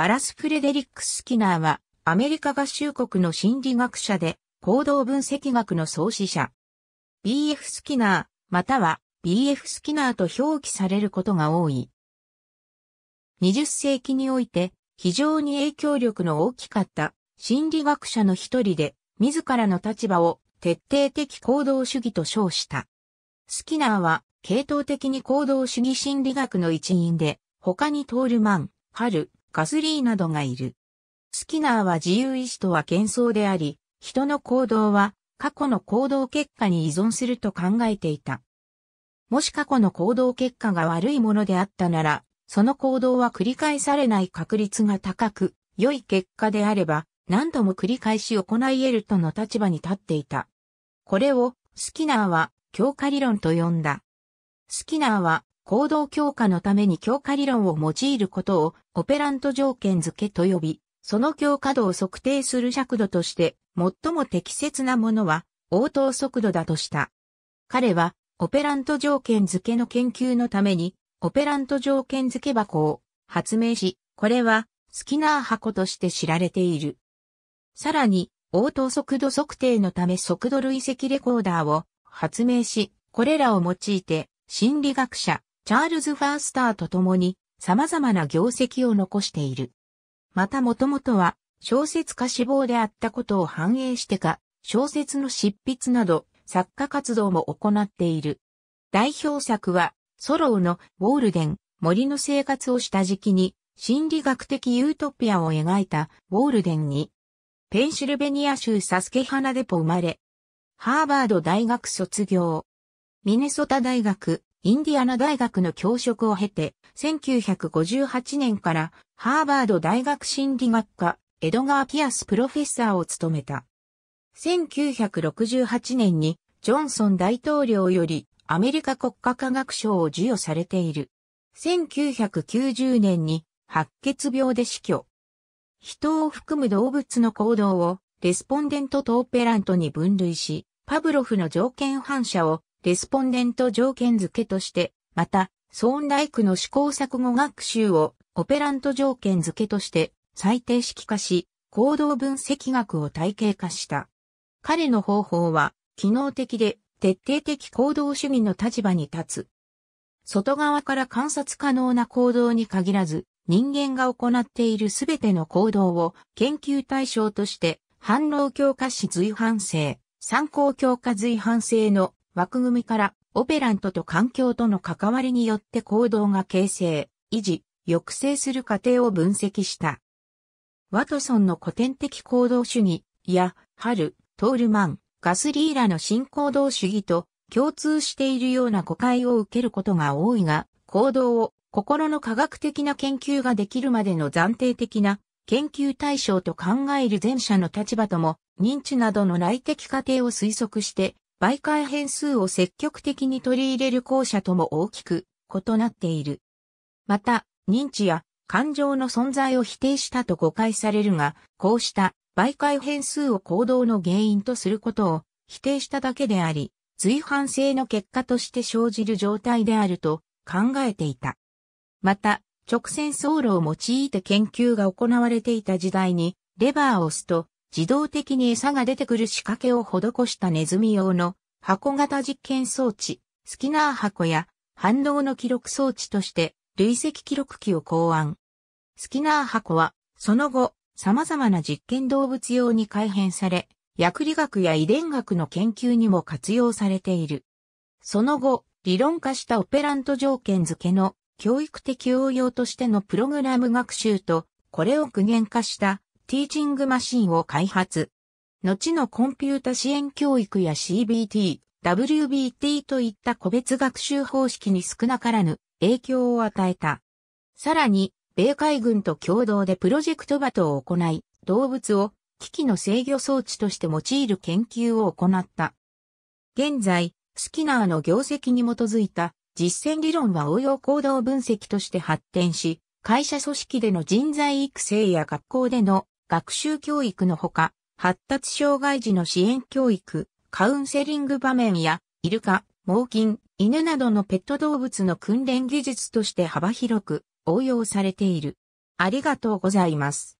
バラス・フレデリック・スキナーは、アメリカ合衆国の心理学者で、行動分析学の創始者。B.F. スキナー、または B.F. スキナーと表記されることが多い。20世紀において、非常に影響力の大きかった心理学者の一人で、自らの立場を徹底的行動主義と称した。スキナーは、系統的に行動主義心理学の一員で、他にトールマン、ハル、カスリーなどがいる。スキナーは自由意志とは幻想であり、人の行動は過去の行動結果に依存すると考えていた。もし過去の行動結果が悪いものであったなら、その行動は繰り返されない確率が高く、良い結果であれば、何度も繰り返し行い得るとの立場に立っていた。これを、スキナーは、強化理論と呼んだ。スキナーは、行動強化のために強化理論を用いることをオペラント条件付けと呼び、その強化度を測定する尺度として最も適切なものは応答速度だとした。彼はオペラント条件付けの研究のためにオペラント条件付け箱を発明し、これはスキナー箱として知られている。さらに応答速度測定のため速度累積レコーダーを発明し、これらを用いて心理学者、チャールズ・ファースターと共に様々な業績を残している。またもともとは小説家志望であったことを反映してか、小説の執筆など作家活動も行っている。代表作は、ソローのウォールデン、森の生活をした時期に、心理学的ユートピアを描いたウォールデンに、ペンシルベニア州サスケハナデポ生まれ、ハーバード大学卒業、ミネソタ大学、インディアナ大学の教職を経て、1958年からハーバード大学心理学科、エドガー・ピアスプロフェッサーを務めた。1968年にジョンソン大統領よりアメリカ国家科学賞を授与されている。1990年に白血病で死去。人を含む動物の行動をレスポンデントとオペラントに分類し、パブロフの条件反射をレスポンデント条件付けとして、また、ソーンダイクの試行錯誤学習をオペラント条件付けとして最低式化し、行動分析学を体系化した。彼の方法は、機能的で徹底的行動主義の立場に立つ。外側から観察可能な行動に限らず、人間が行っているすべての行動を研究対象として、反応強化し随伴性、参考強化随伴性の枠組みからオペラントと環境との関わりによって行動が形成、維持、抑制する過程を分析した。ワトソンの古典的行動主義や、ハル、トールマン、ガスリーラの新行動主義と共通しているような誤解を受けることが多いが、行動を心の科学的な研究ができるまでの暫定的な研究対象と考える前者の立場とも認知などの内的過程を推測して媒介変数を積極的に取り入れる後者とも大きく異なっている。また、認知や感情の存在を否定したと誤解されるが、こうした媒介変数を行動の原因とすることを否定しただけであり、随伴性の結果として生じる状態であると考えていた。また、直線走路を用いて研究が行われていた時代に、レバーを押すと自動的に餌が出てくる仕掛けを施したネズミ用の箱型実験装置、スキナー箱や反応の記録装置として累積記録機を考案。スキナー箱はその後様々な実験動物用に改変され、薬理学や遺伝学の研究にも活用されている。その後、理論化したオペラント条件付けの教育的応用としてのプログラム学習と、これを具現化したティーチングマシンを開発。後のコンピュータ支援教育や CBT、WBT といった個別学習方式に少なからぬ影響を与えた。さらに、米海軍と共同でプロジェクトバトを行い、動物を機器の制御装置として用いる研究を行った。現在、スキナーの業績に基づいた実践理論は応用行動分析として発展し、会社組織での人材育成や学校での学習教育のほか、発達障害児の支援教育、カウンセリング場面や、イルカ、猛禽、犬などのペット動物の訓練技術として幅広く応用されている。ありがとうございます。